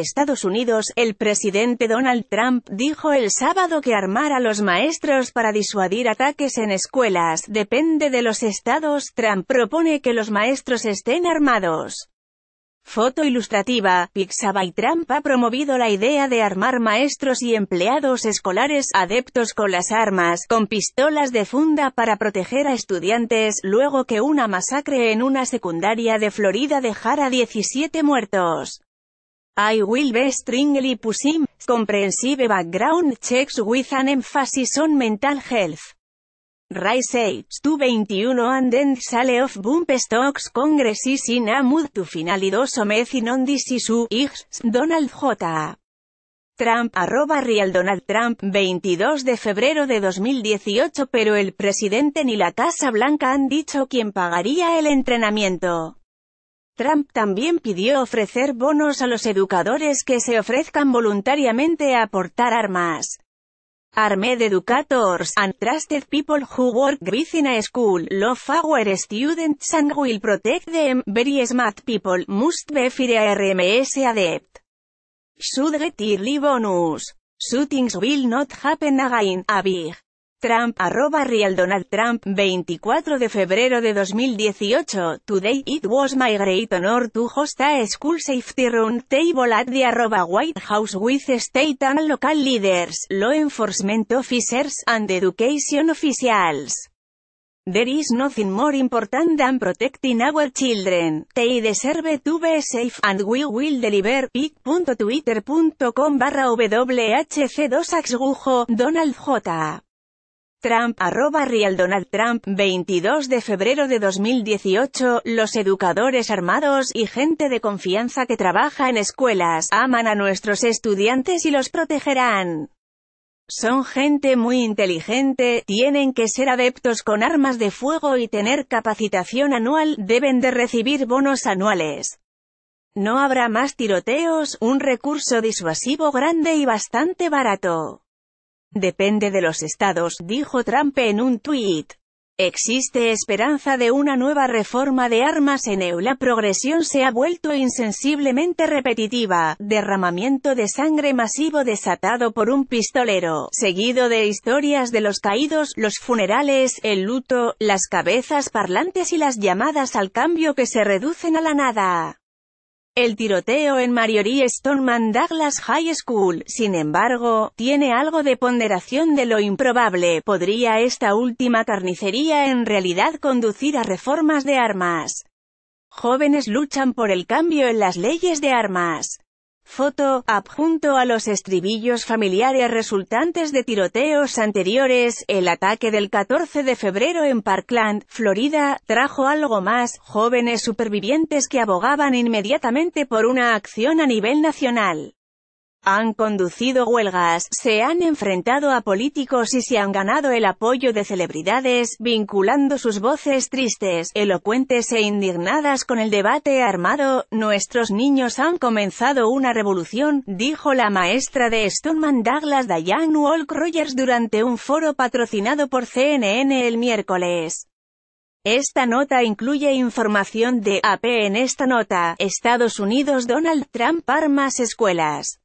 Estados Unidos, el presidente Donald Trump dijo el sábado que armar a los maestros para disuadir ataques en escuelas depende de los estados. Trump propone que los maestros estén armados. Foto ilustrativa, Pixabay Trump ha promovido la idea de armar maestros y empleados escolares adeptos con las armas, con pistolas de funda para proteger a estudiantes, luego que una masacre en una secundaria de Florida dejara 17 muertos. I will be stringly pushing comprehensive background checks with an emphasis on mental health. Rise age to 21 and then sale of bump stocks congress is in a mood to o mes on this Donald J. Trump, arroba real Donald Trump, 22 de febrero de 2018 pero el presidente ni la Casa Blanca han dicho quién pagaría el entrenamiento. Trump también pidió ofrecer bonos a los educadores que se ofrezcan voluntariamente a aportar armas. Armed educators and trusted people who work within a school, love our students and will protect them, very smart people must be firearms RMS adept. Should get early bonus. Shootings will not happen again, a big Trump, arroba real Donald Trump, 24 de febrero de 2018, today it was my great honor to host a school safety round table at the arroba White House with state and local leaders, law enforcement officers, and education officials. There is nothing more important than protecting our children. They deserve to be safe, and we will deliver. pic.twitter.com barra whc 2 axgujo, Donald J. Trump arroba Real Donald Trump 22 de febrero de 2018 Los educadores armados y gente de confianza que trabaja en escuelas aman a nuestros estudiantes y los protegerán. Son gente muy inteligente, tienen que ser adeptos con armas de fuego y tener capacitación anual, deben de recibir bonos anuales. No habrá más tiroteos, un recurso disuasivo grande y bastante barato. Depende de los estados, dijo Trump en un tuit. Existe esperanza de una nueva reforma de armas en EU. La progresión se ha vuelto insensiblemente repetitiva, derramamiento de sangre masivo desatado por un pistolero, seguido de historias de los caídos, los funerales, el luto, las cabezas parlantes y las llamadas al cambio que se reducen a la nada. El tiroteo en Mariori Stoneman Douglas High School, sin embargo, tiene algo de ponderación de lo improbable. ¿Podría esta última carnicería en realidad conducir a reformas de armas? Jóvenes luchan por el cambio en las leyes de armas. Foto, adjunto a los estribillos familiares resultantes de tiroteos anteriores, el ataque del 14 de febrero en Parkland, Florida, trajo algo más, jóvenes supervivientes que abogaban inmediatamente por una acción a nivel nacional. Han conducido huelgas, se han enfrentado a políticos y se han ganado el apoyo de celebridades, vinculando sus voces tristes, elocuentes e indignadas con el debate armado. Nuestros niños han comenzado una revolución, dijo la maestra de Stoneman Douglas Diane Walk Rogers durante un foro patrocinado por CNN el miércoles. Esta nota incluye información de AP en esta nota, Estados Unidos Donald Trump armas escuelas.